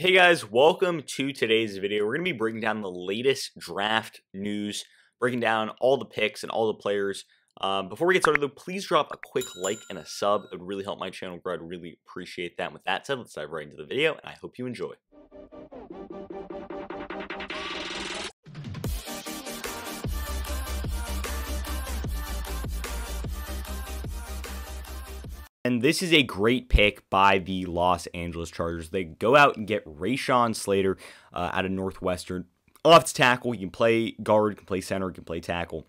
Hey guys, welcome to today's video. We're going to be breaking down the latest draft news, breaking down all the picks and all the players. Um, before we get started though, please drop a quick like and a sub. It would really help my channel grow. I'd really appreciate that. And with that said, let's dive right into the video and I hope you enjoy. And this is a great pick by the Los Angeles Chargers. They go out and get Rayshon Slater uh, out of Northwestern. Left tackle, he can play guard, can play center, can play tackle.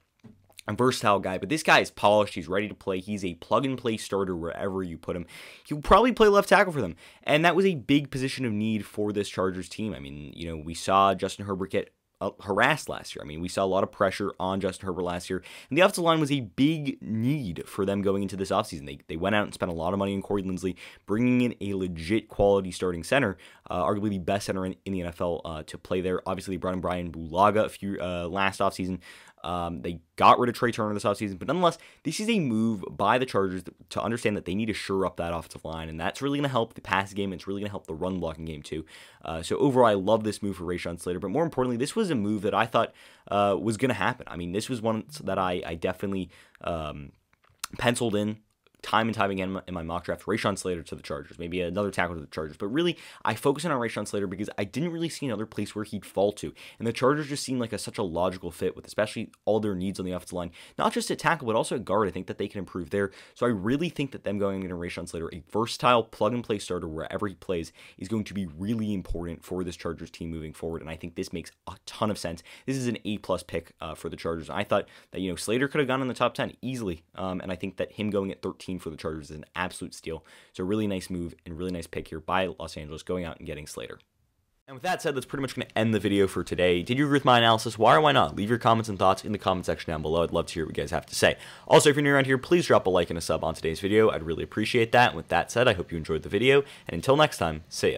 A versatile guy, but this guy is polished. He's ready to play. He's a plug and play starter wherever you put him. He'll probably play left tackle for them. And that was a big position of need for this Chargers team. I mean, you know, we saw Justin Herbert get uh, harassed last year. I mean, we saw a lot of pressure on Justin Herbert last year, and the offensive line was a big need for them going into this offseason. They, they went out and spent a lot of money on Corey Lindsley, bringing in a legit quality starting center, uh, arguably the best center in, in the NFL uh, to play there. Obviously, they brought in Brian Bulaga a few, uh, last offseason, um, they got rid of Trey Turner this offseason, but nonetheless, this is a move by the Chargers to understand that they need to shore up that offensive line, and that's really going to help the pass game. And it's really going to help the run blocking game too. Uh, so overall, I love this move for Rayshon Slater, but more importantly, this was a move that I thought uh, was going to happen. I mean, this was one that I, I definitely um, penciled in time and time again in my mock draft Rayshon Slater to the Chargers, maybe another tackle to the Chargers. But really, I focus in on Rayshon Slater because I didn't really see another place where he'd fall to. And the Chargers just seem like a, such a logical fit with especially all their needs on the offensive line, not just at tackle, but also at guard. I think that they can improve there. So I really think that them going into Rayshon Slater, a versatile plug and play starter wherever he plays, is going to be really important for this Chargers team moving forward. And I think this makes a ton of sense. This is an A plus pick uh, for the Chargers. And I thought that, you know, Slater could have gone in the top 10 easily. Um, and I think that him going at 13 for the Chargers is an absolute steal. So, really nice move and really nice pick here by Los Angeles going out and getting Slater. And with that said, that's pretty much going to end the video for today. Did you agree with my analysis? Why or why not? Leave your comments and thoughts in the comment section down below. I'd love to hear what you guys have to say. Also, if you're new around here, please drop a like and a sub on today's video. I'd really appreciate that. And with that said, I hope you enjoyed the video. And until next time, see ya.